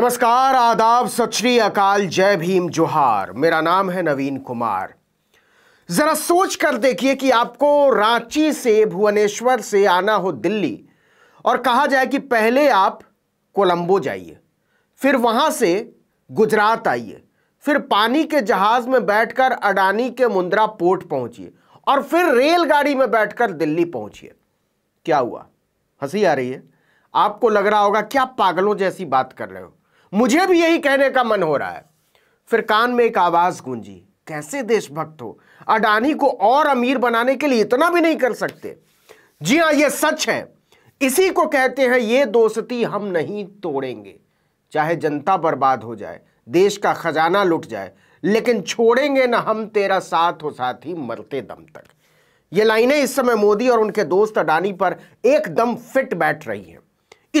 नमस्कार आदाब सत श्री अकाल जय भीम जोहार मेरा नाम है नवीन कुमार ज़रा सोच कर देखिए कि आपको रांची से भुवनेश्वर से आना हो दिल्ली और कहा जाए कि पहले आप कोलंबो जाइए फिर वहां से गुजरात आइए फिर पानी के जहाज़ में बैठकर अडानी के मुंद्रा पोर्ट पहुंचिए और फिर रेलगाड़ी में बैठकर दिल्ली पहुंचिए क्या हुआ हंसी आ रही है आपको लग रहा होगा क्या पागलों जैसी बात कर रहे हो मुझे भी यही कहने का मन हो रहा है फिर कान में एक आवाज गूंजी कैसे देशभक्त हो अडानी को और अमीर बनाने के लिए इतना भी नहीं कर सकते जी हाँ ये सच है इसी को कहते हैं ये दोस्ती हम नहीं तोड़ेंगे चाहे जनता बर्बाद हो जाए देश का खजाना लुट जाए लेकिन छोड़ेंगे ना हम तेरा साथ हो साथ ही मरते दम तक ये लाइनें इस समय मोदी और उनके दोस्त अडानी पर एकदम फिट बैठ रही हैं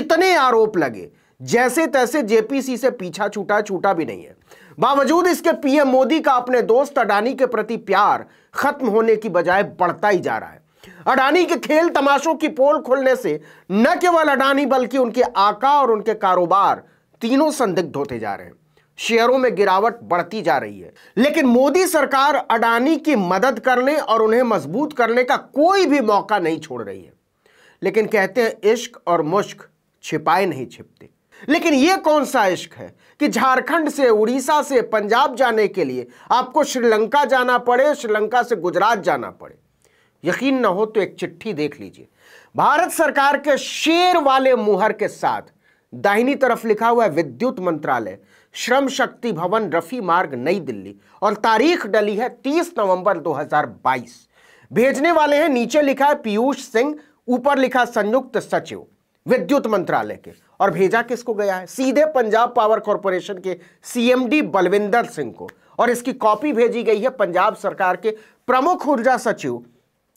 इतने आरोप लगे जैसे तैसे जेपीसी से पीछा छूटा छूटा भी नहीं है बावजूद इसके पीएम मोदी का अपने दोस्त अडानी के प्रति प्यार खत्म होने की बजाय बढ़ता ही जा रहा है अडानी के खेल तमाशों की पोल खोलने से न केवल अडानी बल्कि उनके आका और उनके कारोबार तीनों संदिग्ध होते जा रहे हैं शेयरों में गिरावट बढ़ती जा रही है लेकिन मोदी सरकार अडानी की मदद करने और उन्हें मजबूत करने का कोई भी मौका नहीं छोड़ रही है लेकिन कहते हैं इश्क और मुश्क छिपाए नहीं छिपते लेकिन ये कौन सा इश्क है कि झारखंड से उड़ीसा से पंजाब जाने के लिए आपको श्रीलंका जाना पड़े श्रीलंका से गुजरात जाना पड़े यकीन ना हो तो एक चिट्ठी देख लीजिए भारत सरकार के शेर वाले मुहर के साथ दाहिनी तरफ लिखा हुआ है विद्युत मंत्रालय श्रम शक्ति भवन रफी मार्ग नई दिल्ली और तारीख डली है 30 नवंबर 2022 भेजने वाले हैं नीचे लिखा है पीयूष सिंह ऊपर लिखा संयुक्त सचिव विद्युत मंत्रालय के और भेजा किसको गया है सीधे पंजाब पावर कॉरपोरेशन के सीएमडी बलविंदर सिंह को और इसकी कॉपी भेजी गई है पंजाब सरकार के प्रमुख ऊर्जा सचिव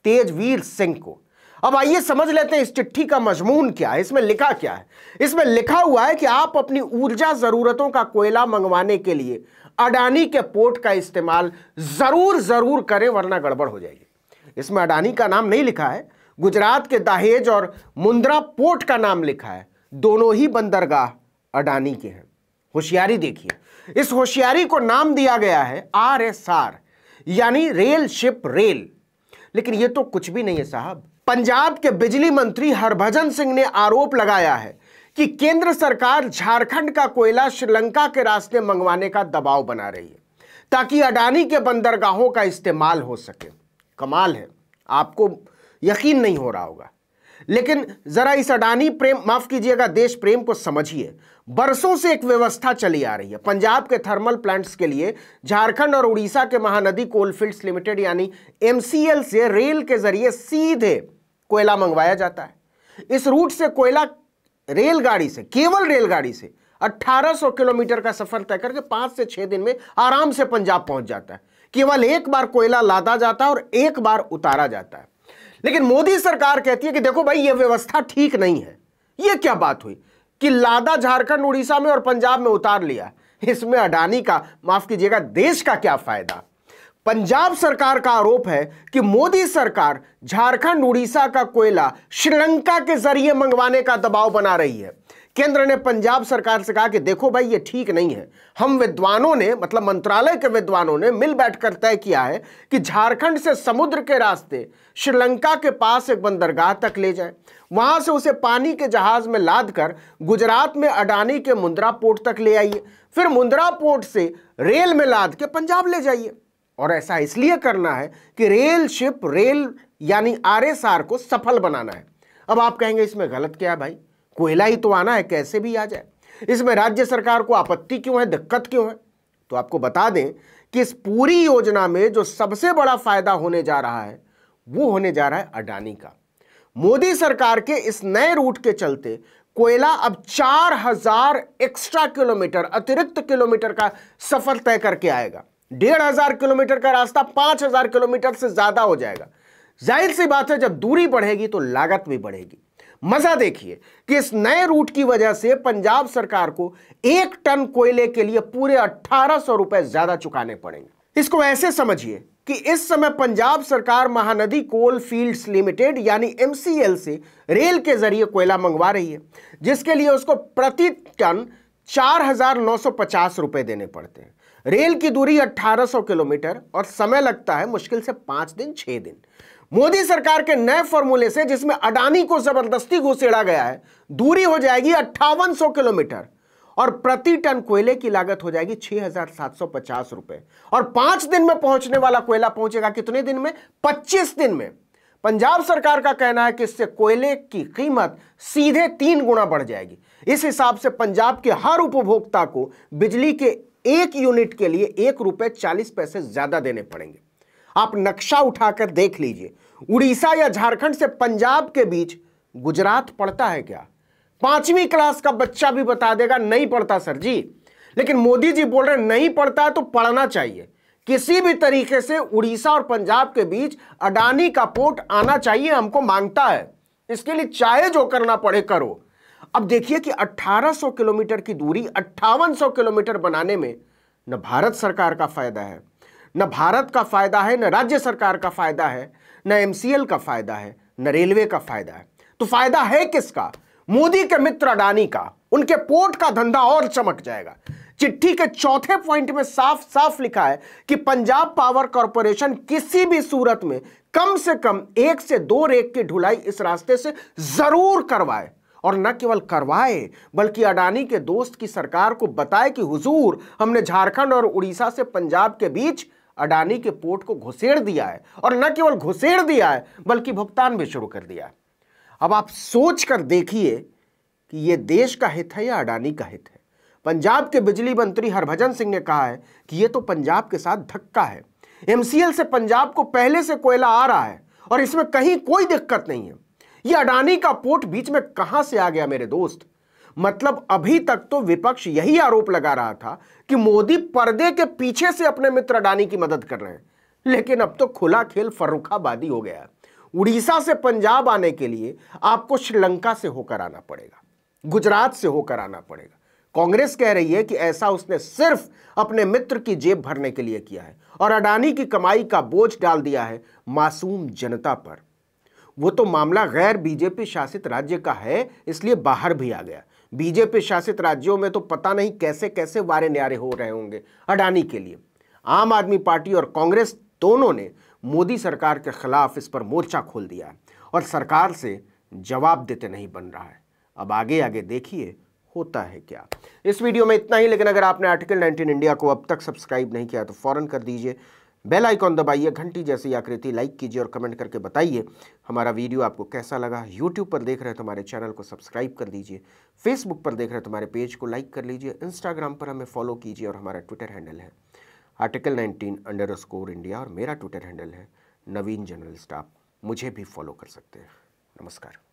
तेजवीर सिंह को अब आइए समझ लेते हैं इस चिट्ठी का मजमून क्या है इसमें लिखा क्या है इसमें लिखा हुआ है कि आप अपनी ऊर्जा जरूरतों का कोयला मंगवाने के लिए अडानी के पोर्ट का इस्तेमाल जरूर जरूर करें वरना गड़बड़ हो जाएगी इसमें अडानी का नाम नहीं लिखा है गुजरात के दाहेज और मुंद्रा पोर्ट का नाम लिखा है दोनों ही बंदरगाह अडानी के हैं होशियारी देखिए इस होशियारी को नाम दिया गया है आर एस आर यानी रेल शिप रेल लेकिन यह तो कुछ भी नहीं है साहब पंजाब के बिजली मंत्री हरभजन सिंह ने आरोप लगाया है कि केंद्र सरकार झारखंड का कोयला श्रीलंका के रास्ते मंगवाने का दबाव बना रही है ताकि अडानी के बंदरगाहों का इस्तेमाल हो सके कमाल है आपको यकीन नहीं हो रहा होगा लेकिन जरा इस अडानी प्रेम माफ कीजिएगा देश प्रेम को समझिए बरसों से एक व्यवस्था चली आ रही है पंजाब के थर्मल प्लांट्स के लिए झारखंड और उड़ीसा के महानदी कोलफील्ड्स लिमिटेड यानी एमसीएल से रेल के जरिए सीधे कोयला मंगवाया जाता है इस रूट से कोयला रेलगाड़ी से केवल रेलगाड़ी से 1800 किलोमीटर का सफर तय करके पांच से छह दिन में आराम से पंजाब पहुंच जाता है केवल एक बार कोयला लादा जाता है और एक बार उतारा जाता है लेकिन मोदी सरकार कहती है कि देखो भाई यह व्यवस्था ठीक नहीं है यह क्या बात हुई कि लादा झारखंड उड़ीसा में और पंजाब में उतार लिया इसमें अडानी का माफ कीजिएगा देश का क्या फायदा पंजाब सरकार का आरोप है कि मोदी सरकार झारखंड उड़ीसा का कोयला श्रीलंका के जरिए मंगवाने का दबाव बना रही है केंद्र ने पंजाब सरकार से कहा कि देखो भाई ये ठीक नहीं है हम विद्वानों ने मतलब मंत्रालय के विद्वानों ने मिल बैठकर तय किया है कि झारखंड से समुद्र के रास्ते श्रीलंका के पास एक बंदरगाह तक ले जाए वहां से उसे पानी के जहाज में लाद कर गुजरात में अडानी के मुंद्रा पोर्ट तक ले आइए फिर मुंद्रा पोर्ट से रेल में लाद के पंजाब ले जाइए और ऐसा इसलिए करना है कि रेल शिप रेल यानी आर को सफल बनाना है अब आप कहेंगे इसमें गलत क्या है भाई कोयला ही तो आना है कैसे भी आ जाए इसमें राज्य सरकार को आपत्ति क्यों है दिक्कत क्यों है तो आपको बता दें कि इस पूरी योजना में जो सबसे बड़ा फायदा होने जा रहा है वो होने जा रहा है अडानी का मोदी सरकार के इस नए रूट के चलते कोयला अब चार हजार एक्स्ट्रा किलोमीटर अतिरिक्त किलोमीटर का सफर तय करके आएगा डेढ़ हजार किलोमीटर का रास्ता पांच हजार किलोमीटर से ज्यादा हो जाएगा जाहिर सी बात है जब दूरी बढ़ेगी तो लागत भी बढ़ेगी मजा देखिए कि इस नए रूट की वजह से पंजाब सरकार को एक टन कोयले के लिए पूरे अट्ठारह सौ रुपए ज्यादा चुकाने पड़ेंगे इसको ऐसे समझिए कि इस समय पंजाब सरकार महानदी कोल फील्ड्स लिमिटेड यानी एमसीएल से रेल के जरिए कोयला मंगवा रही है जिसके लिए उसको प्रति टन चार हजार नौ सौ पचास रुपए देने पड़ते हैं रेल की दूरी 1800 किलोमीटर और समय लगता है मुश्किल से पांच दिन छह दिन मोदी सरकार के नए फॉर्मूले से जिसमें अडानी को जबरदस्ती घुसेड़ा गया है दूरी हो जाएगी अट्ठावन किलोमीटर और प्रति टन कोयले की लागत हो जाएगी छह हजार सात सौ पचास रुपए और पांच दिन में पहुंचने वाला कोयला पहुंचेगा कितने दिन में पच्चीस दिन में पंजाब सरकार का कहना है कि इससे कोयले की कीमत सीधे तीन गुना बढ़ जाएगी इस हिसाब से पंजाब के हर उपभोक्ता को बिजली के एक यूनिट के लिए एक रुपए चालीस पैसे ज्यादा देने पड़ेंगे आप नक्शा उठाकर देख लीजिए उड़ीसा या झारखंड से पंजाब के बीच गुजरात पड़ता है क्या पांचवी क्लास का बच्चा भी बता देगा नहीं पढ़ता सर जी लेकिन मोदी जी बोल रहे नहीं पढ़ता है तो पढ़ना चाहिए किसी भी तरीके से उड़ीसा और पंजाब के बीच अडानी का पोर्ट आना चाहिए हमको मांगता है इसके लिए चाहे जो करना पड़े करो अब देखिए कि 1800 किलोमीटर की दूरी अट्ठावन किलोमीटर बनाने में न भारत सरकार का फायदा है न भारत का फ़ायदा है न राज्य सरकार का फ़ायदा है न एमसीएल का फ़ायदा है न रेलवे का फ़ायदा है तो फ़ायदा है किसका मोदी के मित्र अडानी का उनके पोर्ट का धंधा और चमक जाएगा चिट्ठी के चौथे पॉइंट में साफ साफ लिखा है कि पंजाब पावर कॉरपोरेशन किसी भी सूरत में कम से कम एक से दो रेक की ढुलाई इस रास्ते से जरूर करवाए और न केवल करवाए बल्कि अडानी के दोस्त की सरकार को बताए कि हुजूर हमने झारखंड और उड़ीसा से पंजाब के बीच अडानी के पोर्ट को घुसेड़ दिया है और न केवल घुसेड़ दिया है बल्कि भुगतान भी शुरू कर दिया है अब आप सोच कर देखिए कि यह देश का हित है या अडानी का हित है पंजाब के बिजली मंत्री हरभजन सिंह ने कहा है कि यह तो पंजाब के साथ धक्का है एमसीएल से पंजाब को पहले से कोयला आ रहा है और इसमें कहीं कोई दिक्कत नहीं है यह अडानी का पोर्ट बीच में कहां से आ गया मेरे दोस्त मतलब अभी तक तो विपक्ष यही आरोप लगा रहा था कि मोदी पर्दे के पीछे से अपने मित्र अडानी की मदद कर रहे हैं लेकिन अब तो खुला खेल फर्रुखाबादी हो गया उड़ीसा से पंजाब आने के लिए आपको श्रीलंका से होकर आना पड़ेगा गुजरात से होकर आना पड़ेगा कांग्रेस कह रही है कि ऐसा उसने सिर्फ अपने मित्र की जेब भरने के लिए किया है और अडानी की कमाई का बोझ डाल दिया है मासूम जनता पर वो तो मामला गैर बीजेपी शासित राज्य का है इसलिए बाहर भी आ गया बीजेपी शासित राज्यों में तो पता नहीं कैसे कैसे वारे न्यारे हो रहे होंगे अडानी के लिए आम आदमी पार्टी और कांग्रेस दोनों ने मोदी सरकार के खिलाफ इस पर मोर्चा खोल दिया है और सरकार से जवाब देते नहीं बन रहा है अब आगे आगे देखिए होता है क्या इस वीडियो में इतना ही लेकिन अगर आपने आर्टिकल 19 इंडिया को अब तक सब्सक्राइब नहीं किया तो फौरन कर दीजिए बेल आइकॉन दबाइए घंटी जैसी आकृति लाइक कीजिए और कमेंट करके बताइए हमारा वीडियो आपको कैसा लगा यूट्यूब पर देख रहे तो हमारे चैनल को सब्सक्राइब कर लीजिए फेसबुक पर देख रहे तो हमारे पेज को लाइक कर लीजिए इंस्टाग्राम पर हमें फॉलो कीजिए और हमारा ट्विटर हैंडल है article nineteen underscore India और मेरा ट्विटर हैंडल है नवीन जनरल स्टाफ मुझे भी फॉलो कर सकते हैं नमस्कार